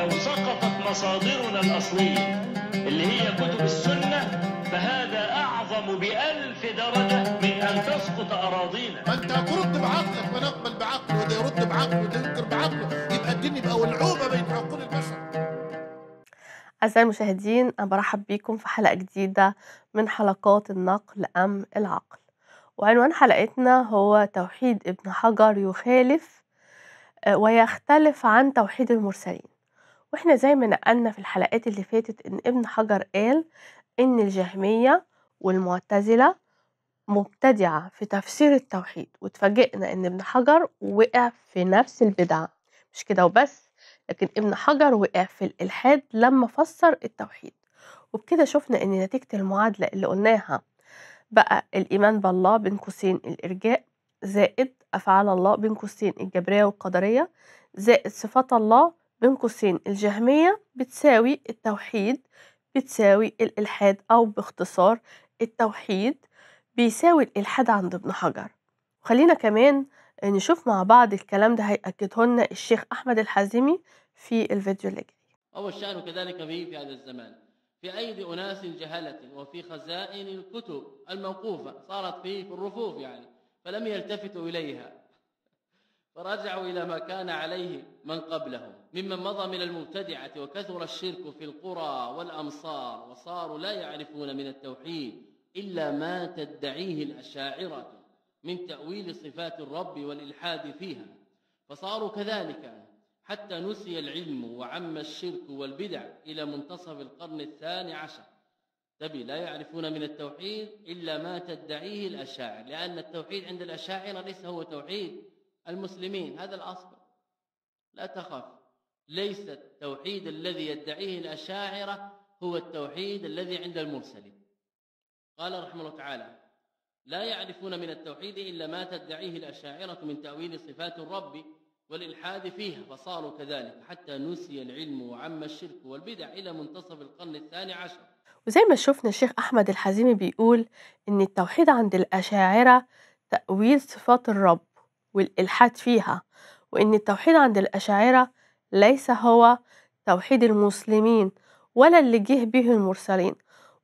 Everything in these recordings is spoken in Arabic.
لو سقطت مصادرنا الأصلية اللي هي كتب السنة فهذا أعظم بألف درجة من أن تسقط أراضينا فأنت أنت ترد بعقلك ما نقبل بعقله وده يرد بعقله وده ينكر بعقله يبقى الدين يبقى ولعوبة بين عقول البشر أعزائي المشاهدين أنا برحب بيكم في حلقة جديدة من حلقات النقل أم العقل وعنوان حلقتنا هو توحيد ابن حجر يخالف آه، ويختلف عن توحيد المرسلين واحنا زي ما نقلنا في الحلقات اللي فاتت ان ابن حجر قال ان الجهمية والمعتزلة مبتدعة في تفسير التوحيد واتفاجئنا ان ابن حجر وقع في نفس البدعة مش كده وبس لكن ابن حجر وقع في الإلحاد لما فسر التوحيد وبكده شفنا ان نتيجة المعادلة اللي قلناها بقى الإيمان بالله بين قوسين الإرجاء زائد أفعال الله بين قوسين الجبرية والقدرية زائد صفات الله بين قوسين الجهمية بتساوي التوحيد بتساوي الإلحاد أو باختصار التوحيد بيساوي الإلحاد عند ابن حجر وخلينا كمان نشوف مع بعض الكلام ده هيأكده لنا الشيخ أحمد الحازمي في الفيديو اللي جاي أبو الشأن كذلك به في هذا الزمان في أيدي أناس جهلة وفي خزائن الكتب الموقوفة صارت فيه في الرفوف يعني فلم يلتفتوا إليها فرجعوا إلى ما كان عليه من قبلهم ممن مضى من المبتدعة وكثر الشرك في القرى والأمصار وصاروا لا يعرفون من التوحيد إلا ما تدعيه الأشاعرة من تأويل صفات الرب والإلحاد فيها فصاروا كذلك حتى نسي العلم وعم الشرك والبدع إلى منتصف القرن الثاني عشر تبي لا يعرفون من التوحيد إلا ما تدعيه الأشاعر لأن التوحيد عند الأشاعرة ليس هو توحيد المسلمين هذا الأصل لا تخف ليس التوحيد الذي يدعيه الأشاعرة هو التوحيد الذي عند المرسلين قال رحمه الله تعالى لا يعرفون من التوحيد إلا ما تدعيه الأشاعرة من تأويل صفات الرب والإلحاد فيها فصاروا كذلك حتى نسي العلم وعم الشرك والبدع إلى منتصف القرن الثاني عشر وزي ما شفنا الشيخ أحمد الحزيمي بيقول إن التوحيد عند الأشاعرة تأويل صفات الرب والإلحاد فيها وإن التوحيد عند الأشاعرة ليس هو توحيد المسلمين ولا اللي جه به المرسلين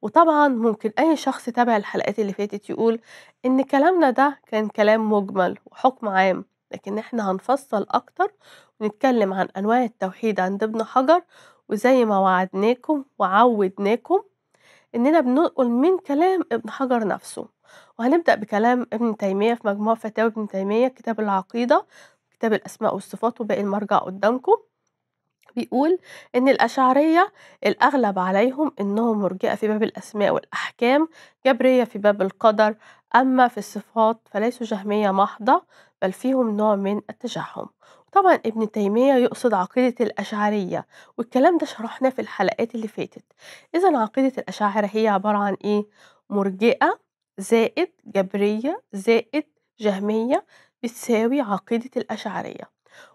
وطبعا ممكن أي شخص تابع الحلقات اللي فاتت يقول إن كلامنا ده كان كلام مجمل وحكم عام لكن احنا هنفصل أكتر ونتكلم عن أنواع التوحيد عند ابن حجر وزي ما وعدناكم وعودناكم إننا بننقل من كلام ابن حجر نفسه وهنبدأ بكلام ابن تيمية في مجموع فتاوى ابن تيمية كتاب العقيدة كتاب الأسماء والصفات وباقي المرجع قدامكم بيقول إن الأشعرية الأغلب عليهم إنهم مرجئة في باب الأسماء والأحكام جبرية في باب القدر أما في الصفات فليسوا جهمية محضة بل فيهم نوع من التجهم طبعا ابن تيمية يقصد عقيدة الأشعرية والكلام ده شرحناه في الحلقات اللي فاتت إذا عقيدة الأشاعرة هي عبارة عن إيه؟ مرجئة زائد جبرية زائد جهمية بتساوي عقيدة الأشعرية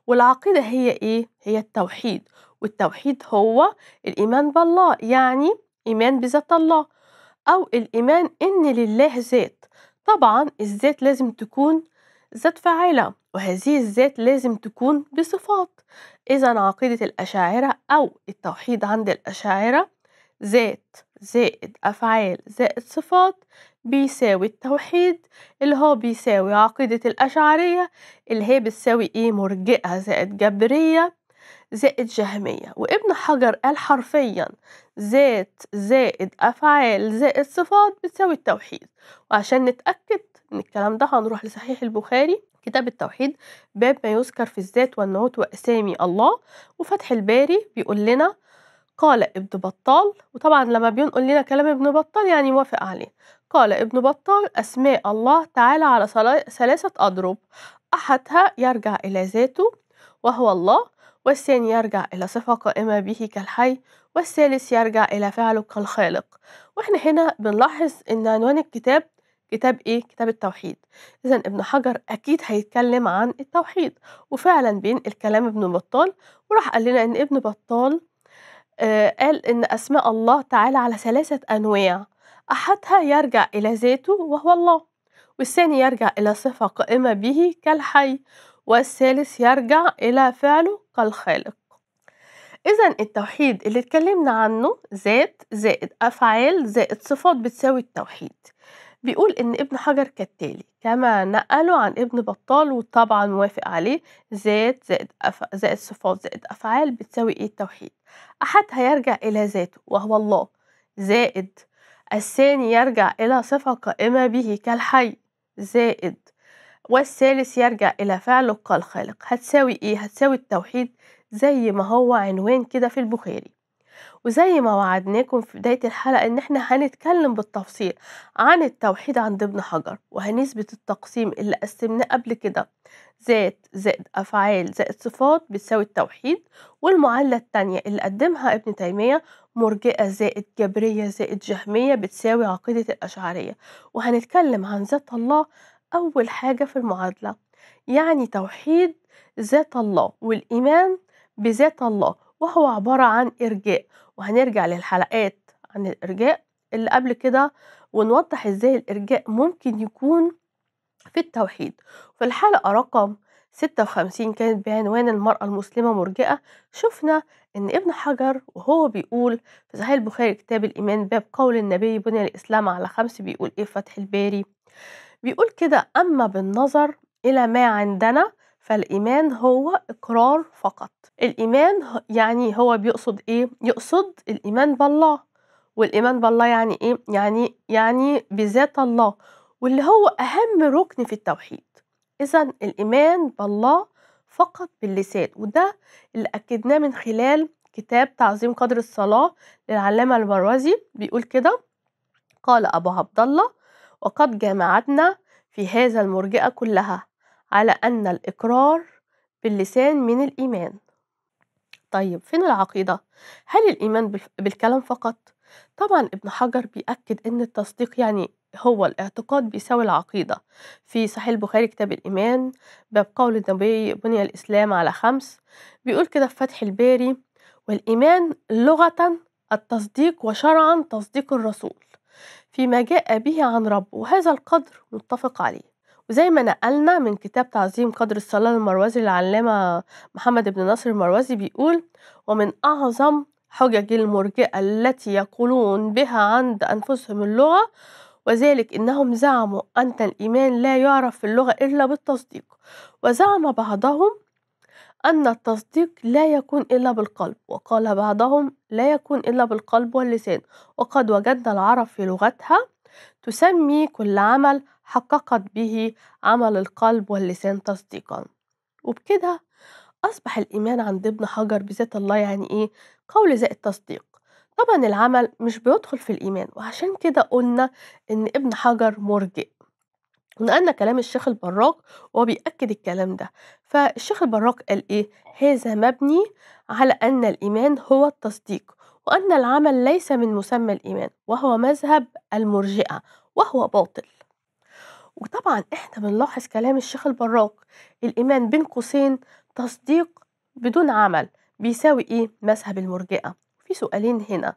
والعقيدة هي إيه؟ هي التوحيد والتوحيد هو الإيمان بالله يعني إيمان بذات الله أو الإيمان إن لله ذات طبعا الذات لازم تكون ذات فاعلة وهذه الذات لازم تكون بصفات إذا عقيدة الأشاعرة أو التوحيد عند الأشاعرة ذات زائد أفعال زائد صفات بيساوي التوحيد اللي هو بيساوي عقيدة الأشعرية اللي هي بتساوي إيه مرجئة زائد جبرية زائد جهمية وابن حجر قال حرفيا ذات زائد أفعال زائد صفات بتساوي التوحيد وعشان نتأكد من الكلام ده هنروح لصحيح البخاري كتاب التوحيد باب ما يذكر في الذات والنعوت وأسامي الله وفتح الباري بيقول لنا قال ابن بطال وطبعا لما بينقل لنا كلام ابن بطال يعني يوافق عليه قال ابن بطال أسماء الله تعالى على ثلاثة أضرب أحدها يرجع إلى ذاته وهو الله والثاني يرجع إلى صفة قائمة به كالحي والثالث يرجع إلى فعله كالخالق وإحنا هنا بنلاحظ إن عنوان الكتاب كتاب ايه كتاب التوحيد اذا ابن حجر اكيد هيتكلم عن التوحيد وفعلا بين الكلام ابن بطال وراح قال لنا ان ابن بطال آه، قال إن أسماء الله تعالى على ثلاثة أنواع أحدها يرجع إلى ذاته وهو الله والثاني يرجع إلى صفة قائمة به كالحي والثالث يرجع إلى فعله كالخالق إذا التوحيد اللي اتكلمنا عنه ذات زائد أفعال زائد صفات بتساوي التوحيد بيقول إن ابن حجر كالتالي كما نقله عن ابن بطال وطبعا موافق عليه ذات زائد أف... زائد صفات زائد أفعال بتساوي إيه التوحيد أحدها يرجع إلى ذاته وهو الله زائد الثاني يرجع إلى صفة قائمة به كالحي زائد والثالث يرجع إلى فعله كالخالق هتساوي إيه؟ هتساوي التوحيد زي ما هو عنوان كده في البخاري وزي ما وعدناكم في بداية الحلقة إن إحنا هنتكلم بالتفصيل عن التوحيد عند ابن حجر وهنثبت التقسيم اللي قسمناه قبل كده ذات زائد أفعال زائد صفات بتساوي التوحيد والمعادلة التانية اللي قدمها ابن تيمية مرجئة زائد جبرية زائد جهمية بتساوي عقيدة الأشعرية وهنتكلم عن ذات الله أول حاجة في المعادلة يعني توحيد ذات الله والإيمان بذات الله وهو عبارة عن إرجاء وهنرجع للحلقات عن الإرجاء اللي قبل كده ونوضح إزاي الإرجاء ممكن يكون في التوحيد في الحلقة رقم 56 كانت بعنوان المرأة المسلمة مرجئة شفنا إن ابن حجر وهو بيقول في صحيح البخاري كتاب الإيمان باب قول النبي بني الإسلام على خمس بيقول إيه فتح الباري بيقول كده أما بالنظر إلى ما عندنا فالإيمان هو إقرار فقط الإيمان يعني هو بيقصد إيه؟ يقصد الإيمان بالله والإيمان بالله يعني إيه؟ يعني يعني بذات الله واللي هو أهم ركن في التوحيد إذا الإيمان بالله فقط باللسان وده اللي أكدناه من خلال كتاب تعظيم قدر الصلاة للعلامة المروزي بيقول كده قال أبو عبد الله وقد جامعتنا في هذا المرجئة كلها على أن الإقرار باللسان من الإيمان طيب فين العقيدة؟ هل الإيمان بالكلام فقط؟ طبعا ابن حجر بيأكد أن التصديق يعني هو الاعتقاد بيساوي العقيدة في صحيح البخاري كتاب الإيمان باب قول النبي بني الإسلام على خمس بيقول كده في فتح الباري والإيمان لغة التصديق وشرعا تصديق الرسول فيما جاء به عن رب وهذا القدر متفق عليه وزي ما نقلنا من كتاب تعظيم قدر الصلاة المروزي للعلامة محمد بن ناصر المروزي بيقول ومن أعظم حجج المرجئة التي يقولون بها عند أنفسهم اللغة وذلك إنهم زعموا أن الإيمان لا يعرف في اللغة إلا بالتصديق وزعم بعضهم أن التصديق لا يكون إلا بالقلب وقال بعضهم لا يكون إلا بالقلب واللسان وقد وجدنا العرب في لغتها تسمي كل عمل حققت به عمل القلب واللسان تصديقا وبكده أصبح الإيمان عند ابن حجر بذات الله يعني إيه قول زائد تصديق طبعا العمل مش بيدخل في الإيمان وعشان كده قلنا إن ابن حجر مرجئ ونقلنا كلام الشيخ البراق وهو بيأكد الكلام ده فالشيخ البراق قال إيه هذا مبني على أن الإيمان هو التصديق وأن العمل ليس من مسمى الإيمان وهو مذهب المرجئة وهو باطل وطبعا احنا بنلاحظ كلام الشيخ البراق الإيمان بين قوسين تصديق بدون عمل بيساوي إيه مذهب المرجئة في سؤالين هنا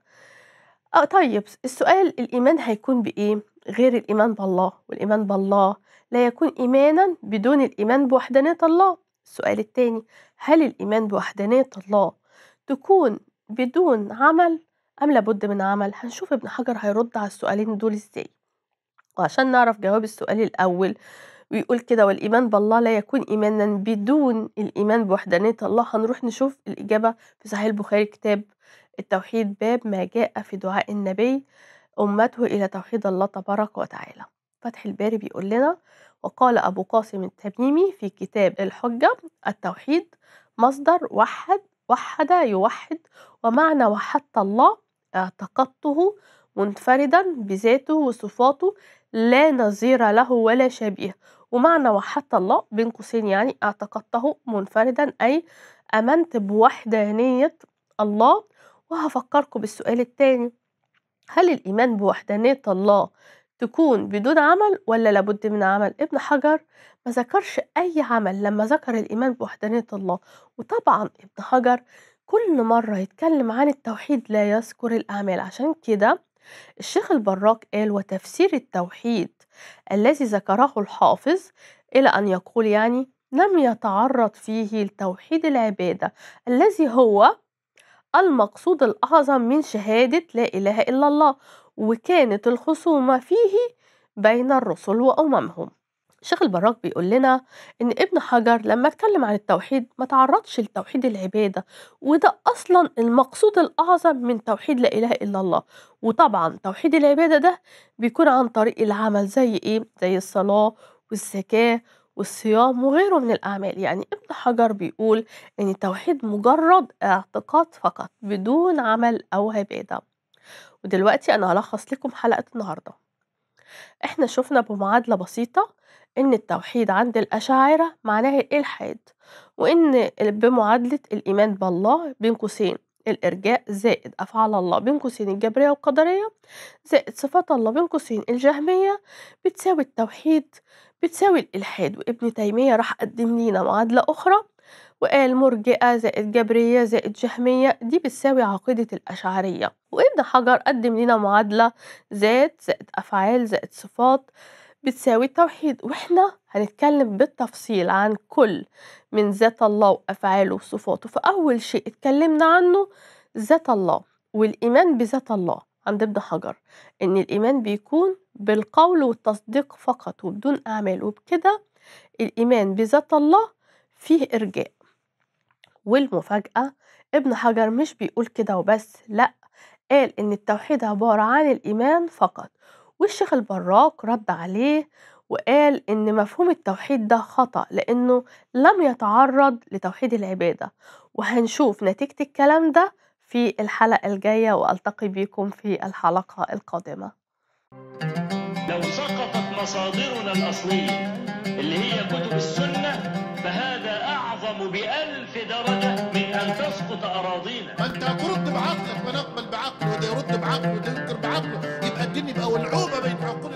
آه طيب السؤال الإيمان هيكون بإيه غير الإيمان بالله والإيمان بالله لا يكون إيمانا بدون الإيمان بوحدانية الله السؤال التاني هل الإيمان بوحدانية الله تكون بدون عمل أم لابد من عمل هنشوف ابن حجر هيرد على السؤالين دول إزاي وعشان نعرف جواب السؤال الأول بيقول كده والإيمان بالله لا يكون إيمانا بدون الإيمان بوحدانية الله هنروح نشوف الإجابة في صحيح البخاري كتاب التوحيد باب ما جاء في دعاء النبي أمته إلى توحيد الله تبارك وتعالى فتح الباري بيقول لنا وقال أبو قاسم التميمي في كتاب الحجة التوحيد مصدر وحد وحد يوحد ومعنى وحدت الله اعتقدته منفردا بذاته وصفاته لا نظير له ولا شبيه ومعنى وحدت الله بين قوسين يعني اعتقدته منفردا أي أمنت بوحدانية الله وهفكركم بالسؤال التاني هل الإيمان بوحدانية الله تكون بدون عمل ولا لابد من عمل ابن حجر ما ذكرش أي عمل لما ذكر الإيمان بوحدانية الله وطبعا ابن حجر كل مرة يتكلم عن التوحيد لا يذكر الأعمال عشان كده الشيخ البراك قال وتفسير التوحيد الذي ذكره الحافظ إلى أن يقول يعني لم يتعرض فيه لتوحيد العبادة الذي هو المقصود الأعظم من شهادة لا إله إلا الله وكانت الخصومة فيه بين الرسل وأممهم الشيخ البراك بيقول لنا إن ابن حجر لما اتكلم عن التوحيد ما تعرضش لتوحيد العبادة وده أصلا المقصود الأعظم من توحيد لا إله إلا الله وطبعا توحيد العبادة ده بيكون عن طريق العمل زي إيه؟ زي الصلاة والزكاة والصيام وغيره من الأعمال يعني ابن حجر بيقول إن التوحيد مجرد اعتقاد فقط بدون عمل أو عبادة ودلوقتي أنا هلخص لكم حلقة النهاردة إحنا شفنا بمعادلة بسيطة إن التوحيد عند الأشاعرة معناه الإلحاد وإن بمعادلة الإيمان بالله بين قوسين الإرجاء زائد أفعال الله بين قوسين الجبرية والقدرية زائد صفات الله بين قوسين الجهمية بتساوي التوحيد بتساوي الإلحاد وابن تيمية راح قدم لينا معادلة أخرى وقال مرجئة زائد جبرية زائد جهمية دي بتساوي عقيدة الأشعرية وابن حجر قدم لنا معادلة ذات زائد أفعال زائد صفات بتساوي التوحيد واحنا هنتكلم بالتفصيل عن كل من ذات الله وأفعاله وصفاته فأول شيء اتكلمنا عنه ذات الله والإيمان بذات الله عند ابن حجر إن الإيمان بيكون بالقول والتصديق فقط وبدون أعمال وبكده الإيمان بذات الله فيه إرجاء والمفاجأة ابن حجر مش بيقول كده وبس لأ قال إن التوحيد عبارة عن الإيمان فقط والشيخ البراك رد عليه وقال إن مفهوم التوحيد ده خطأ لأنه لم يتعرض لتوحيد العبادة وهنشوف نتيجة الكلام ده في الحلقة الجاية وألتقي بكم في الحلقة القادمة لو سقطت مصادرنا الأصلية اللي هي كتب السنة فهذا أعظم بألف درجة من أن تسقط أراضينا ما أنت هترد بعقلك ونقبل بعقله وده يرد بعقله وده ينكر بعقله يبقى الدنيا بقى ولعوبة بين عقول